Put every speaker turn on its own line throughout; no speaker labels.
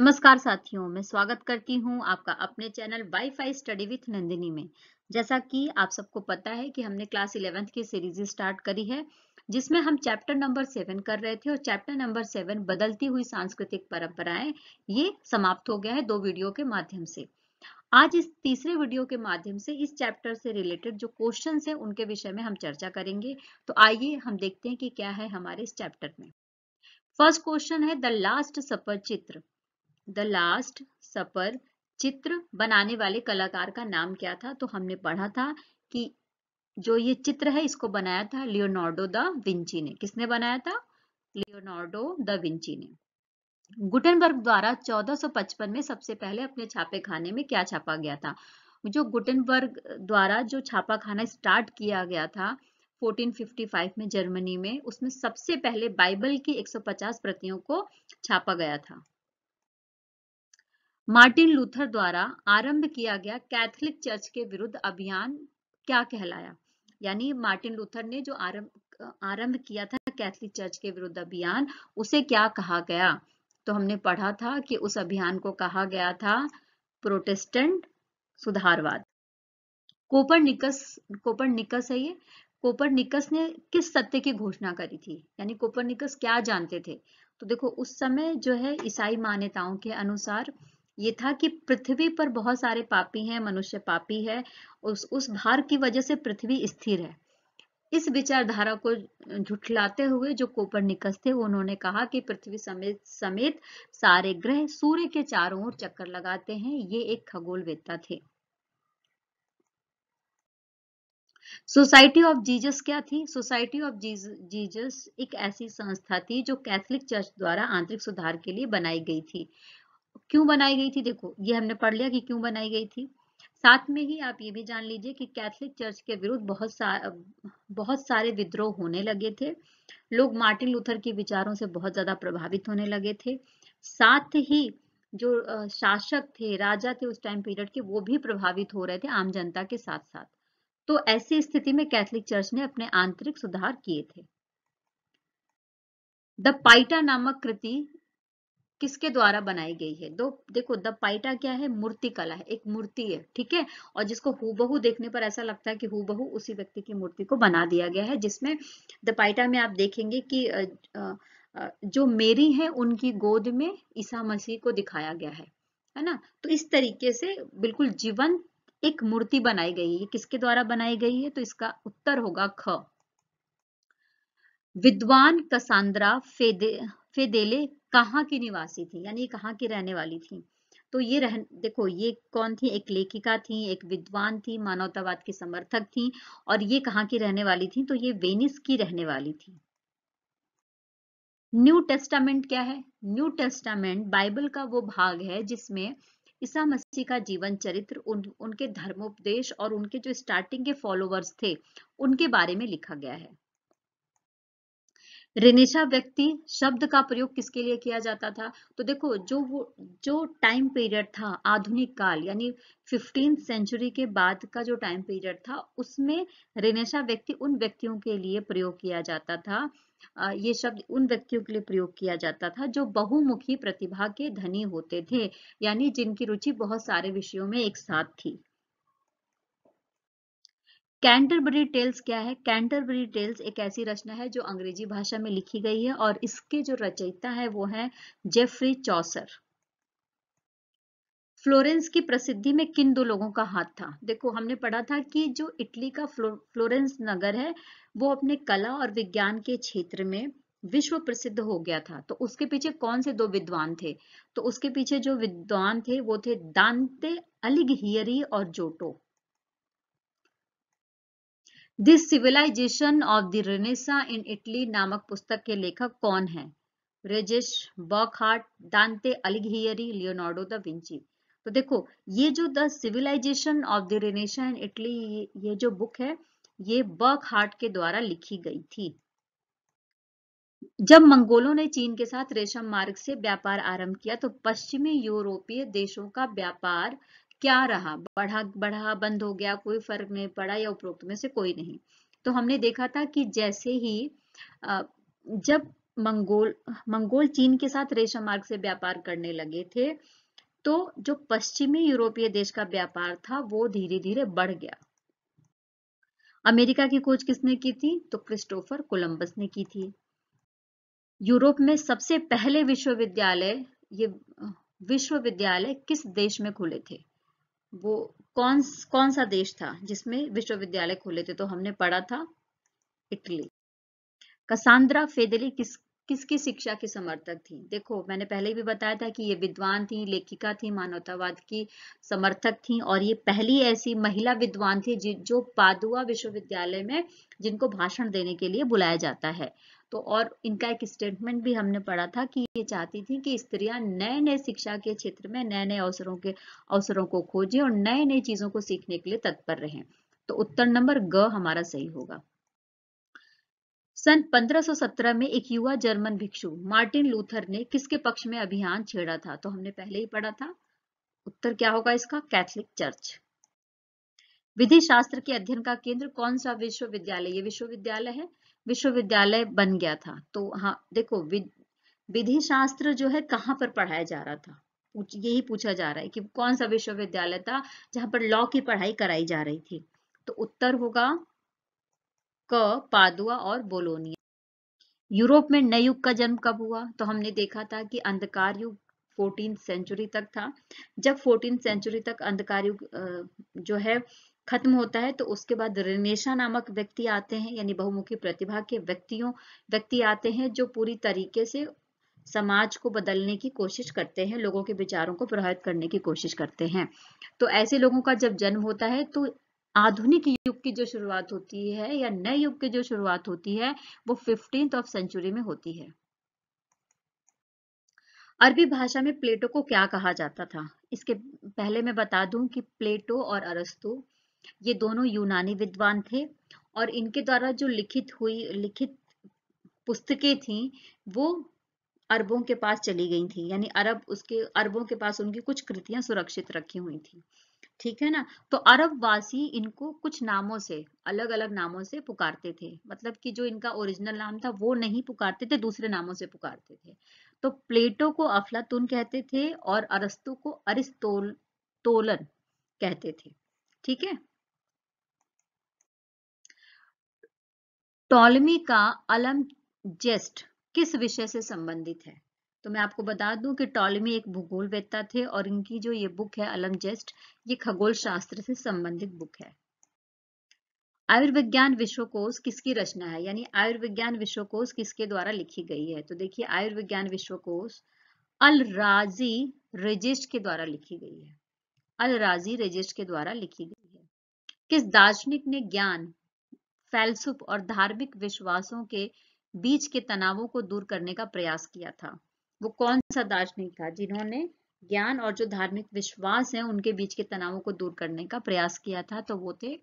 नमस्कार साथियों मैं स्वागत करती हूं आपका अपने channel WiFi study with Nandini में जैसा कि आप सबको पता है कि हमने क्लास इलेवेंथ की सीरीज स्टार्ट करी है जिसमें हम चैप्टर नंबर सेवन कर रहे थे और चैप्टर नंबर सेवन बदलती हुई सांस्कृतिक परंपराएं ये समाप्त हो गया है दो वीडियो के माध्यम से आज इस तीसरे वीडियो के माध्यम से इस चैप्टर से रिलेटेड जो क्वेश्चन है उनके विषय में हम चर्चा करेंगे तो आइए हम देखते हैं कि क्या है हमारे इस चैप्टर में फर्स्ट क्वेश्चन है द लास्ट सपर चित्र द लास्ट सपर चित्र बनाने वाले कलाकार का नाम क्या था तो हमने पढ़ा था कि जो ये चित्र है इसको बनाया था लियोनार्डो द विंची ने किसने बनाया था लियोनार्डो द विंची ने गुटनबर्ग द्वारा 1455 में सबसे पहले अपने छापे खाने में क्या छापा गया था जो गुटनबर्ग द्वारा जो छापा खाना स्टार्ट किया गया था 1455 में जर्मनी में उसमें सबसे पहले बाइबल की 150 प्रतियों को छापा गया था मार्टिन लूथर द्वारा आरंभ किया गया कैथोलिक चर्च के विरुद्ध अभियान क्या कहलाया यानी मार्टिन लूथर ने जो आरंभ आरंभ किया था कैथोलिक चर्च के विरुद्ध अभियान उसे क्या कहा गया तो हमने पढ़ा था कि उस अभियान को कहा गया था प्रोटेस्टेंट सुधारवाद कोपर निकस कोपर निकस है ये कोपर निकस ने किस सत्य की घोषणा करी थी यानी कोपर निकस क्या जानते थे तो देखो उस समय जो है ईसाई मान्यताओं के अनुसार ये था कि पृथ्वी पर बहुत सारे पापी हैं मनुष्य पापी है उस उस भार की वजह से पृथ्वी स्थिर है इस विचारधारा को झुठलाते हुए जो निकस थे उन्होंने कहा कि पृथ्वी समेत समेत सारे ग्रह सूर्य के चारों ओर चक्कर लगाते हैं ये एक खगोल वेता थे सोसाइटी ऑफ जीजस क्या थी सोसाइटी ऑफ जीजस एक ऐसी संस्था थी जो कैथोलिक चर्च द्वारा आंतरिक सुधार के लिए बनाई गई थी क्यों बनाई गई थी देखो ये हमने पढ़ लिया कि क्यों बनाई गई थी साथ में ही आप ये भी जान लीजिए कि कैथलिक चर्च के विरुद्ध बहुत सा बहुत सारे विद्रोह होने लगे थे लोग मार्टिन लूथर के विचारों से बहुत ज्यादा प्रभावित होने लगे थे साथ ही जो शासक थे राजा थे उस टाइम पीरियड के वो भी प्रभावित हो रहे थे आम जनता के साथ साथ तो ऐसी स्थिति में कैथलिक चर्च ने अपने आंतरिक सुधार किए थे द पाइटा नामक कृति किसके द्वारा बनाई गई है दो देखो द पाइटा क्या है मूर्ति कला है एक मूर्ति है ठीक है और जिसको हूबहू देखने पर ऐसा लगता है कि हूबहू उसी व्यक्ति की मूर्ति को बना दिया गया है जिसमें द पाइटा में आप देखेंगे कि जो मेरी है उनकी गोद में ईसा मसीह को दिखाया गया है है ना तो इस तरीके से बिल्कुल जीवन एक मूर्ति बनाई गई है किसके द्वारा बनाई गई है तो इसका उत्तर होगा ख विद्वान कसांद्रा फेदे फेदेले कहाँ की निवासी थी यानी कहाँ की रहने वाली थी तो ये रह देखो ये कौन थी एक लेखिका थी एक विद्वान थी मानवतावाद की समर्थक थी और ये कहाँ की रहने वाली थी तो ये वेनिस की रहने वाली थी न्यू टेस्टामेंट क्या है न्यू टेस्टामेंट बाइबल का वो भाग है जिसमें ईसा मसीह का जीवन चरित्र उन, उनके धर्मोपदेश और उनके जो स्टार्टिंग के फॉलोअर्स थे उनके बारे में लिखा गया है रेनेशा व्यक्ति शब्द का प्रयोग किसके लिए किया जाता था तो देखो जो वो जो टाइम पीरियड था आधुनिक काल यानी फिफ्टीन सेंचुरी के बाद का जो टाइम पीरियड था उसमें रेनेशा व्यक्ति उन व्यक्तियों के लिए प्रयोग किया जाता था ये शब्द उन व्यक्तियों के लिए प्रयोग किया जाता था जो बहुमुखी प्रतिभा के धनी होते थे यानी जिनकी रुचि बहुत सारे विषयों में एक साथ थी कैंटरबरी टेल्स क्या है कैंटरबरी टेल्स एक ऐसी रचना है जो अंग्रेजी भाषा में लिखी गई है और इसके जो रचयिता है वो है जेफरी चौसर फ्लोरेंस की प्रसिद्धि में किन दो लोगों का हाथ था देखो हमने पढ़ा था कि जो इटली का फ्लो, फ्लोरेंस नगर है वो अपने कला और विज्ञान के क्षेत्र में विश्व प्रसिद्ध हो गया था तो उसके पीछे कौन से दो विद्वान थे तो उसके पीछे जो विद्वान थे वो थे दांते अलिगहियरी और Giotto this civilization of the Renaissance in Italy नामक पुस्तक के लेखक कौन हैं रेजेश बॉकहार्ट दांते अलिघियरी लियोनार्डो द विंची तो देखो ये जो the civilization of the Renaissance in Italy ये जो बुक है ये बर्कहार्ट के द्वारा लिखी गई थी जब मंगोलों ने चीन के साथ रेशम मार्ग से व्यापार आरंभ किया तो पश्चिमी यूरोपीय देशों का व्यापार क्या रहा बढ़ा बढ़ा बंद हो गया कोई फर्क नहीं पड़ा या उपरोक्त में से कोई नहीं तो हमने देखा था कि जैसे ही जब मंगोल मंगोल चीन के साथ रेशम मार्ग से व्यापार करने लगे थे तो जो पश्चिमी यूरोपीय देश का व्यापार था वो धीरे धीरे बढ़ गया अमेरिका की खोज किसने की थी तो क्रिस्टोफर कोलंबस ने की थी यूरोप में सबसे पहले विश्वविद्यालय ये विश्वविद्यालय किस देश में खुले थे वो कौन कौन सा देश था जिसमें विश्वविद्यालय खोले थे तो हमने पढ़ा था इटली कसांद्रा फेदली किस किसकी शिक्षा की समर्थक थी देखो मैंने पहले भी बताया था कि ये विद्वान थी लेखिका थी मानवतावाद की समर्थक थी और ये पहली ऐसी महिला विद्वान थी जो पादुआ विश्वविद्यालय में जिनको भाषण देने के लिए बुलाया जाता है तो और इनका एक स्टेटमेंट भी हमने पढ़ा था कि ये चाहती थी कि स्त्रियां नए नए शिक्षा के क्षेत्र में नए नए अवसरों के अवसरों को खोजें और नए नई चीजों को सीखने के लिए तत्पर रहें तो उत्तर नंबर ग हमारा सही होगा सन 1517 में एक युवा जर्मन भिक्षु मार्टिन लूथर ने किसके पक्ष में अभियान छेड़ा था तो हमने पहले ही पढ़ा था उत्तर क्या होगा इसका कैथलिक चर्च विधि शास्त्र के अध्ययन का केंद्र कौन सा विश्वविद्यालय ये विश्वविद्यालय है विश्वविद्यालय बन गया था तो हाँ देखो विधि शास्त्र जो है कहाँ पर पढ़ाया जा रहा था यही पूछा जा रहा है कि कौन सा विश्वविद्यालय था जहां पर लॉ की पढ़ाई कराई जा रही थी तो उत्तर होगा क पादुआ और बोलोनिया यूरोप में नए युग का जन्म कब हुआ तो हमने देखा था कि अंधकार युग फोर्टीन सेंचुरी तक था जब फोर्टीन सेंचुरी तक अंधकार युग जो है खत्म होता है तो उसके बाद रिनेशा नामक व्यक्ति आते हैं यानी बहुमुखी प्रतिभा के व्यक्तियों व्यक्ति आते हैं जो पूरी तरीके से समाज को बदलने की कोशिश करते हैं लोगों के विचारों को प्रभावित करने की कोशिश करते हैं तो ऐसे लोगों का जब जन्म होता है तो आधुनिक युग की जो शुरुआत होती है या नए युग की जो शुरुआत होती है वो फिफ्टींथ ऑफ सेंचुरी में होती है अरबी भाषा में प्लेटो को क्या कहा जाता था इसके पहले मैं बता दूं कि प्लेटो और अरस्तु ये दोनों यूनानी विद्वान थे और इनके द्वारा जो लिखित हुई लिखित पुस्तकें थीं वो अरबों के पास चली गई थी यानी अरब उसके अरबों के पास उनकी कुछ कृतियां सुरक्षित रखी हुई थी ठीक है ना तो अरब वासी इनको कुछ नामों से अलग अलग नामों से पुकारते थे मतलब कि जो इनका ओरिजिनल नाम था वो नहीं पुकारते थे दूसरे नामों से पुकारते थे तो प्लेटो को अफलातून कहते थे और अरस्तु को अरिस्तोल तोलन कहते थे ठीक है टॉलमी का अलम जेस्ट किस विषय से संबंधित है तो मैं आपको बता दूं कि टॉलमी एक भूगोल वेत्ता थे और इनकी जो ये बुक है अलम जेस्ट ये खगोल शास्त्र से संबंधित बुक है आयुर्विज्ञान विश्वकोश किसकी रचना है यानी आयुर्विज्ञान विश्वकोश किसके द्वारा लिखी गई है तो देखिए आयुर्विज्ञान विश्वकोश अल राजी रजिस्ट के द्वारा लिखी गई है अल राजी रजिस्ट के द्वारा लिखी गई है किस दार्शनिक ने ज्ञान फैलसुफ और धार्मिक विश्वासों के बीच के तनावों को दूर करने का प्रयास किया था वो कौन सा दार्शनिक था जिन्होंने ज्ञान और जो धार्मिक विश्वास है उनके बीच के तनावों को दूर करने का प्रयास किया था तो वो थे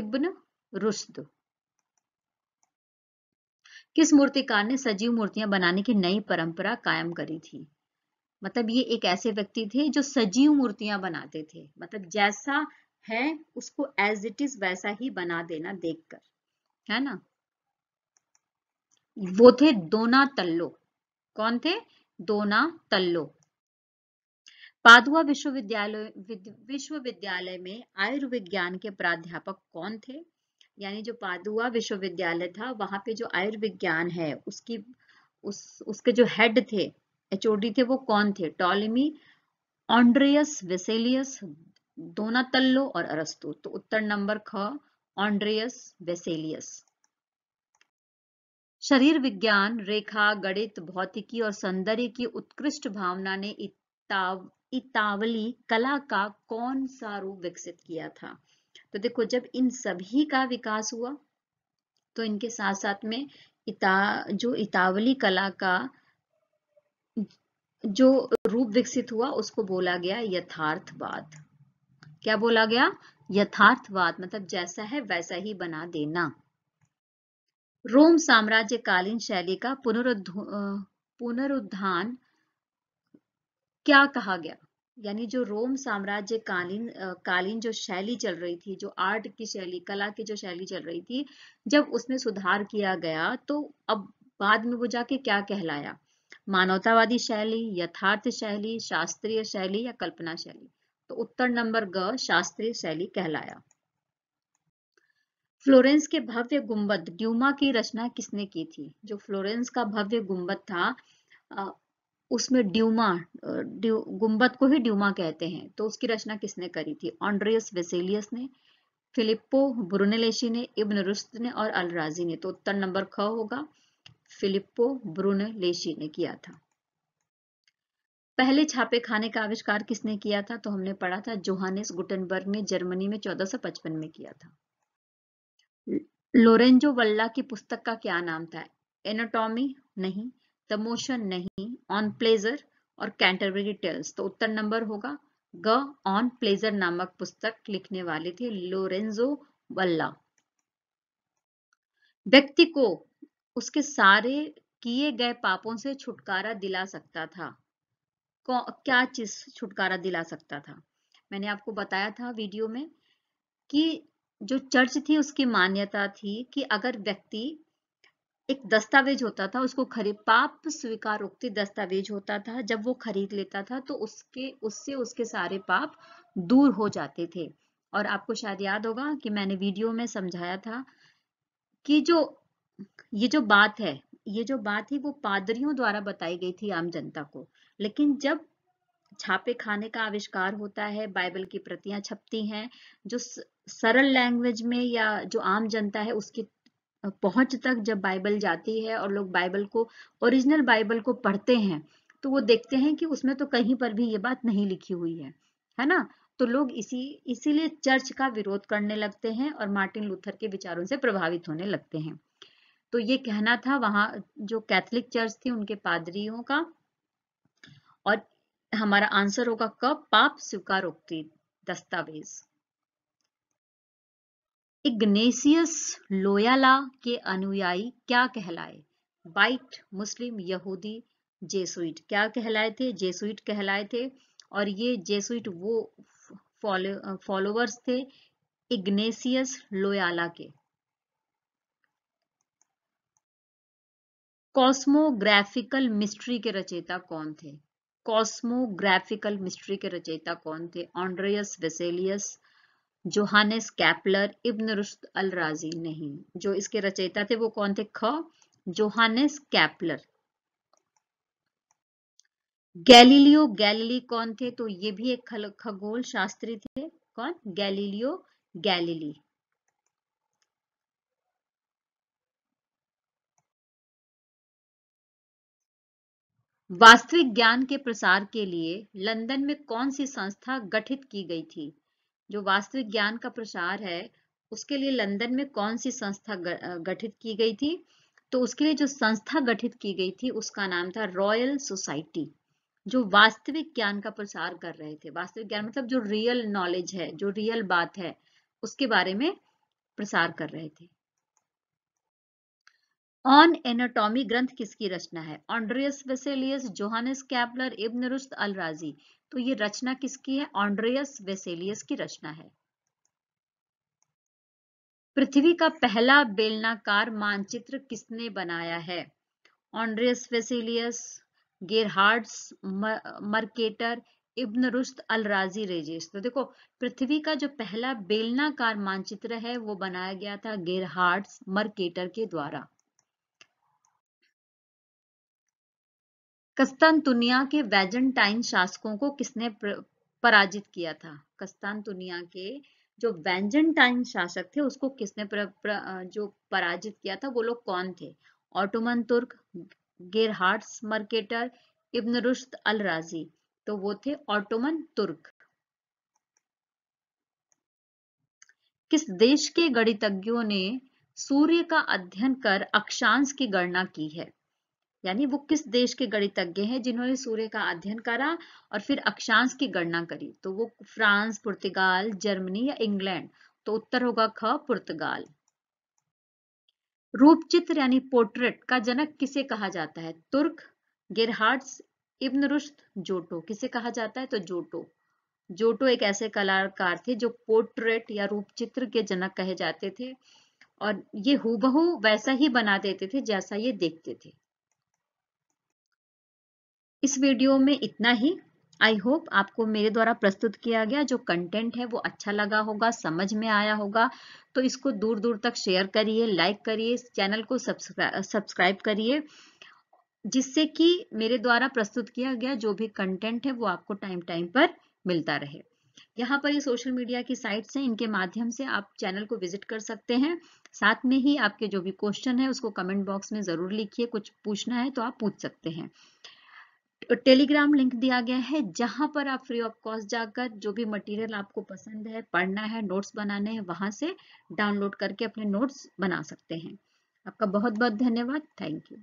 इब्न रुश्द किस मूर्तिकार ने सजीव मूर्तियां बनाने की नई परंपरा कायम करी थी मतलब ये एक ऐसे व्यक्ति थे जो सजीव मूर्तियां बनाते थे मतलब जैसा है उसको एज इट इज वैसा ही बना देना देखकर है ना वो थे दोना तल्लो कौन थे दोना तल्लो पादुआ विश्वविद्यालय विश्वविद्यालय में आयुर्विज्ञान के प्राध्यापक कौन थे यानी जो पादुआ विश्वविद्यालय था वहां पे जो आयुर्विज्ञान है उसकी उस उसके जो हेड थे एचओडी थे वो कौन थे टॉलिमी ऑन्ड्रियस वेसेलियस तल्लो और अरस्तु तो उत्तर नंबर ख ऑन्ड्रेयस वेसेलियस शरीर विज्ञान रेखा गणित भौतिकी और सौंदर्य की उत्कृष्ट भावना ने इताव, इतावली कला का कौन सा रूप विकसित किया था तो देखो जब इन सभी का विकास हुआ तो इनके साथ साथ में इता जो इतावली कला का जो रूप विकसित हुआ उसको बोला गया यथार्थवाद क्या बोला गया यथार्थवाद मतलब जैसा है वैसा ही बना देना रोम साम्राज्यकालीन शैली का पुनरुद्धान क्या कहा गया यानी जो रोम साम्राज्य कालीन कालीन जो शैली चल रही थी जो आर्ट की शैली कला की जो शैली चल रही थी जब उसमें सुधार किया गया तो अब बाद में वो जाके क्या कहलाया मानवतावादी शैली यथार्थ शैली शास्त्रीय शैली या कल्पना शैली तो उत्तर नंबर ग शास्त्रीय शैली कहलाया फ्लोरेंस के भव्य गुंबद ड्यूमा की रचना किसने की थी जो फ्लोरेंस का भव्य गुंबद था उसमें ड्यूमा ड्यू, गुंबद को ही ड्यूमा कहते हैं तो उसकी रचना किसने करी थी ऑन्ड्रियस वेसेलियस ने फिलिप्पो ब्रुनेलेशी ने इब्न रुस्त ने और अलराजी ने तो उत्तर नंबर ख होगा फिलिप्पो ब्रुनेलेशी ने किया था पहले छापे खाने का आविष्कार किसने किया था तो हमने पढ़ा था जोहानिस गुटनबर्ग ने जर्मनी में चौदह में किया था लोरेंजो वल्ला की पुस्तक का क्या नाम था एनाटॉमी नहीं द मोशन नहीं ऑन प्लेजर और कैंटरबरी टेल्स तो उत्तर नंबर होगा ग ऑन प्लेजर नामक पुस्तक लिखने वाले थे लोरेंजो वल्ला व्यक्ति को उसके सारे किए गए पापों से छुटकारा दिला सकता था क्या चीज छुटकारा दिला सकता था मैंने आपको बताया था वीडियो में कि जो चर्च थी उसकी मान्यता थी कि अगर व्यक्ति एक दस्तावेज होता था उसको खरीद पाप स्वीकारोक्ति दस्तावेज होता था जब वो खरीद लेता था तो उसके उससे उसके सारे पाप दूर हो जाते थे और आपको शायद याद होगा कि मैंने वीडियो में समझाया था कि जो ये जो बात है ये जो बात है वो पादरियों द्वारा बताई गई थी आम जनता को लेकिन जब छापे खाने का आविष्कार होता है बाइबल की प्रतियां छपती हैं जो सरल लैंग्वेज में या जो आम जनता है उसकी पहुंच तक जब बाइबल जाती है और लोग बाइबल को ओरिजिनल बाइबल को पढ़ते हैं तो वो देखते हैं कि उसमें तो कहीं पर भी ये बात नहीं लिखी हुई है है ना तो लोग इसी इसीलिए चर्च का विरोध करने लगते हैं और मार्टिन लूथर के विचारों से प्रभावित होने लगते हैं तो ये कहना था वहां जो कैथलिक चर्च थी उनके पादरियों का और हमारा आंसर होगा क पाप स्वीकारोक्ति दस्तावेज इग्नेशियस लोयाला के अनुयायी क्या कहलाए बाइट मुस्लिम यहूदी जेसुइट क्या कहलाए थे जेसुइट कहलाए थे और ये जेसुइट वो फॉलोअर्स थे इग्नेशियस लोयाला के कॉस्मोग्राफिकल मिस्ट्री के रचयिता कौन थे कॉस्मोग्राफिकल मिस्ट्री के रचयिता कौन थे ऑन्ड्रियस वेसेलियस जोहानेस कैपलर इब्न रुश्त अल राजी नहीं जो इसके रचयिता थे वो कौन थे ख जोहानस कैपलर गैलीलियो गैलीली कौन थे तो ये भी एक खगोल शास्त्री थे कौन गैलीलियो गैलीली वास्तविक ज्ञान के प्रसार के लिए लंदन में कौन सी संस्था गठित की गई थी जो वास्तविक ज्ञान का प्रसार है उसके लिए लंदन में कौन सी संस्था गठित की गई थी तो उसके लिए जो संस्था गठित की गई थी उसका नाम था रॉयल सोसाइटी जो वास्तविक ज्ञान का प्रसार कर रहे थे वास्तविक ज्ञान मतलब जो रियल नॉलेज है जो रियल बात है उसके बारे में प्रसार कर रहे थे ऑन एनाटॉमी ग्रंथ किसकी रचना है ऑन्ड्रियस वेसेलियस जोहानस कैपलर इब्न रुस्त अल राजी तो ये रचना किसकी है ऑन्ड्रियस वेसेलियस की रचना है पृथ्वी का पहला बेलनाकार मानचित्र किसने बनाया है ऑन्ड्रियस वेसेलियस गेरहार्ड्स मर्केटर इब्न रुस्त अल राजी रेजेस तो देखो पृथ्वी का जो पहला बेलनाकार मानचित्र है वो बनाया गया था गेरहार्ड्स मर्केटर के द्वारा कस्तानतुनिया के वैजेंटाइन शासकों को किसने पराजित किया था कस्तानतुनिया के जो वैजेंटाइन शासक थे उसको किसने प्र, प्र, जो पराजित किया था वो लोग कौन थे ऑटोमन तुर्क गेरहार्ट्स मर्केटर इब्न रुश्त अल राजी तो वो थे ऑटोमन तुर्क किस देश के गणितज्ञों ने सूर्य का अध्ययन कर अक्षांश की गणना की है यानी वो किस देश के गणितज्ञ हैं जिन्होंने सूर्य का अध्ययन करा और फिर अक्षांश की गणना करी तो वो फ्रांस पुर्तगाल जर्मनी या इंग्लैंड तो उत्तर होगा ख पुर्तगाल रूपचित्र यानी पोर्ट्रेट का जनक किसे कहा जाता है तुर्क गिरहार्ट्स इब्न रुश्त जोटो किसे कहा जाता है तो जोटो जोटो एक ऐसे कलाकार थे जो पोर्ट्रेट या रूपचित्र के जनक कहे जाते थे और ये हूबहू वैसा ही बना देते थे जैसा ये देखते थे इस वीडियो में इतना ही आई होप आपको मेरे द्वारा प्रस्तुत किया गया जो कंटेंट है वो अच्छा लगा होगा समझ में आया होगा तो इसको दूर दूर तक शेयर करिए लाइक करिए चैनल को सब्सक्राइब करिए जिससे कि मेरे द्वारा प्रस्तुत किया गया जो भी कंटेंट है वो आपको टाइम टाइम पर मिलता रहे यहाँ पर ये सोशल मीडिया की साइट्स हैं इनके माध्यम से आप चैनल को विजिट कर सकते हैं साथ में ही आपके जो भी क्वेश्चन है उसको कमेंट बॉक्स में ज़रूर लिखिए कुछ पूछना है तो आप पूछ सकते हैं तो टेलीग्राम लिंक दिया गया है जहां पर आप फ्री ऑफ कॉस्ट जाकर जो भी मटेरियल आपको पसंद है पढ़ना है नोट्स बनाने हैं वहां से डाउनलोड करके अपने नोट्स बना सकते हैं आपका बहुत बहुत धन्यवाद थैंक यू